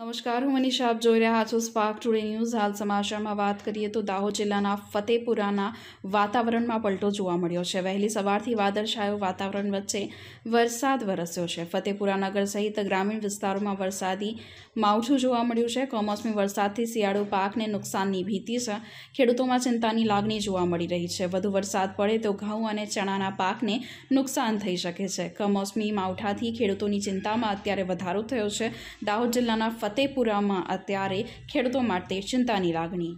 નમસ્કાર હું મનીષા આપ જોઈ રહ્યા છો સ્પાર્ક ટુડે ન્યૂઝ હાલ સમાચારમાં વાત કરીએ તો દાહોદ જિલ્લાના ફતેપુરાના વાતાવરણમાં પલટો જોવા મળ્યો છે વહેલી સવારથી વાદળછાયું વાતાવરણ વચ્ચે વરસાદ વરસ્યો છે ફતેપુરા નગર સહિત ગ્રામીણ વિસ્તારોમાં વરસાદી માવઠું જોવા મળ્યું છે કમોસમી વરસાદથી શિયાળુ પાકને નુકસાનની ભીતિ છે ખેડૂતોમાં ચિંતાની લાગણી જોવા મળી રહી છે વધુ વરસાદ પડે તો ઘઉં અને ચણાના પાકને નુકસાન થઈ શકે છે કમોસમી માવઠાથી ખેડૂતોની ચિંતામાં અત્યારે વધારો થયો છે દાહોદ જિલ્લાના ફતેપુરામાં અત્યારે ખેડૂતો માટે ચિંતાની લાગણી